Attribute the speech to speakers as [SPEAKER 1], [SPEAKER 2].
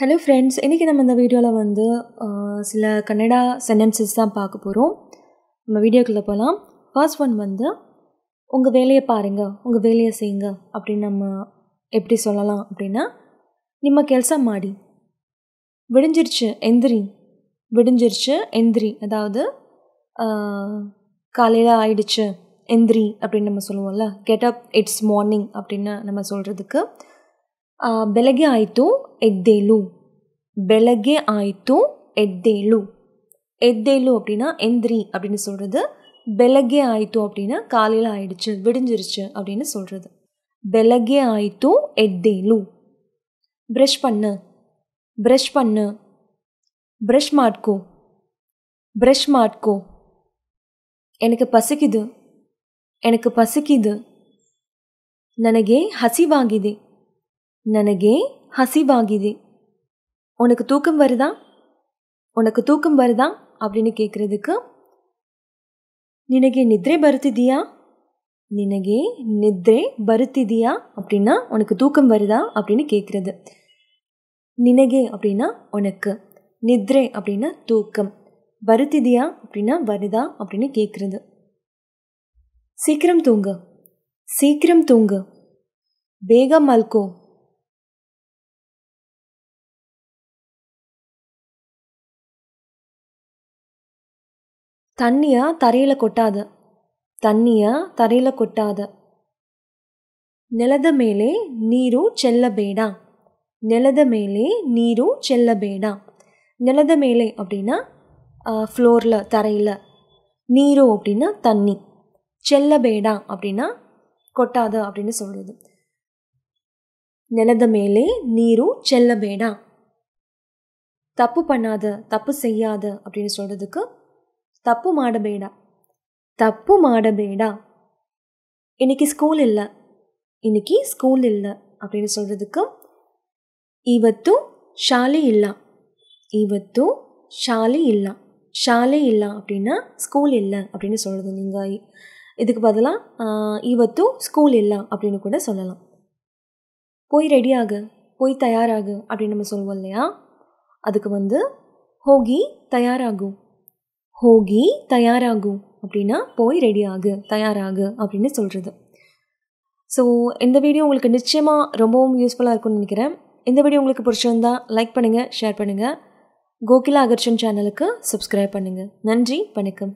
[SPEAKER 1] hello friends இன்றைக்கி நம்ம இந்த வீடியோவில் வந்து சில கன்னடா சென்டென்சஸ் தான் பார்க்க போகிறோம் நம்ம வீடியோக்குள்ளே போகலாம் ஃபர்ஸ்ட் ஒன் வந்து உங்கள் வேலையை பாருங்கள் உங்கள் வேலையை செய்யுங்க அப்படின்னு நம்ம எப்படி சொல்லலாம் அப்படின்னா நம்ம கெல்ச மாடி விடிஞ்சிருச்சு எந்திரி விடிஞ்சிருச்சு எந்திரி அதாவது காலையில் ஆயிடுச்சு எந்திரி அப்படின்னு நம்ம சொல்லுவோம்ல கெட் அப் இட்ஸ் மார்னிங் அப்படின்னு நம்ம சொல்கிறதுக்கு ಬೆಳಗ್ಗೆ ಆಯಿತು ಎದ್ದೇಳು ಬೆಳಗ್ಗೆ ಆಯಿತು ಎದ್ದೇಳು ಎದ್ದೇಳು அப்படின்னா எந்திரி அப்படின்னு சொல்கிறது ಬೆಳಗ್ಗೆ ಆಯಿತು அப்படின்னா காலையில் ஆயிடுச்சு விடிஞ்சிருச்சு அப்படின்னு சொல்கிறது ಬೆಳಗ್ಗೆ ಆಯಿತು ಎದ್ದೇಳು ಬ್ರಷ್ பண்ணு ಬ್ರಷ್ பண்ணு ಬ್ರಷ್ ಮಾಡ್ಕೋ ಬ್ರಷ್ ಮಾಡ್ಕೋ எனக்கு பசிக்குது எனக்கு பசிக்குது ನನಗೆ ಹಸಿವಾಗಿದೆ நனகே ಹಸಿವಾಗಿದೆ உனக்கு தூக்கம் வருதா உனக்கு தூக்கம் வருதா அப்படின்னு கேட்குறதுக்கு நினைக்கே நித்ரை பருத்திதியா நினகே நித்ரை பருத்திதியா அப்படின்னா உனக்கு தூக்கம் வருதா அப்படின்னு கேட்குறது நினகே அப்படின்னா உனக்கு நித்ரை அப்படின்னா தூக்கம் வருத்திதியா அப்படின்னா வருதா அப்படின்னு கேட்குறது சீக்கிரம் தூங்கு சீக்கிரம் தூங்கு வேகம் மல்கோ தண்ணியை தரையில் கொட்டாத தண்ணியை தரையில் கொட்டாத மேலே நீரும் செல்ல பேடா நிலத மேலே நீரும் செல்ல பேடா நிலத மேலே அப்படின்னா ஃப்ளோரில் தரையில் நீரும் அப்படின்னா தண்ணி செல்ல பேடா அப்படின்னா கொட்டாத அப்படின்னு சொல்கிறது நிலத மேலே நீரும் செல்ல பேடா தப்பு பண்ணாத தப்பு செய்யாத அப்படின்னு சொல்கிறதுக்கு தப்பு மாடபேடா தப்பு மாடபேடா இன்னைக்கு ஸ்கூல் இல்லை இன்னைக்கு ஸ்கூல் இல்லை அப்படின்னு சொல்கிறதுக்கு இவத்தும் ஷாலி ಇಲ್ಲ இவத்தும் ஷாலி ಇಲ್ಲ ஷாலி ಇಲ್ಲ அப்படின்னா ஸ்கூல் இல்லை அப்படின்னு சொல்கிறது நீங்கள் இதுக்கு பதிலாக இவத்தும் ஸ்கூல் இல்லை அப்படின்னு கூட சொல்லலாம் போய் ரெடி போய் தயாராகு அப்படின்னு நம்ம சொல்லுவோம் இல்லையா அதுக்கு வந்து ஹோகி தயாராகும் ஹோகி தயாராகும் அப்படின்னா போய் ரெடி ஆகு தயாராகு அப்படின்னு சொல்கிறது ஸோ இந்த வீடியோ உங்களுக்கு நிச்சயமாக ரொம்பவும் யூஸ்ஃபுல்லாக இருக்கும்னு நினைக்கிறேன் இந்த வீடியோ உங்களுக்கு பிடிச்சிருந்தா லைக் பண்ணுங்கள் ஷேர் பண்ணுங்கள் கோகிலா அகர்ஷன் சேனலுக்கு சப்ஸ்கிரைப் பண்ணுங்கள் நன்றி வணக்கம்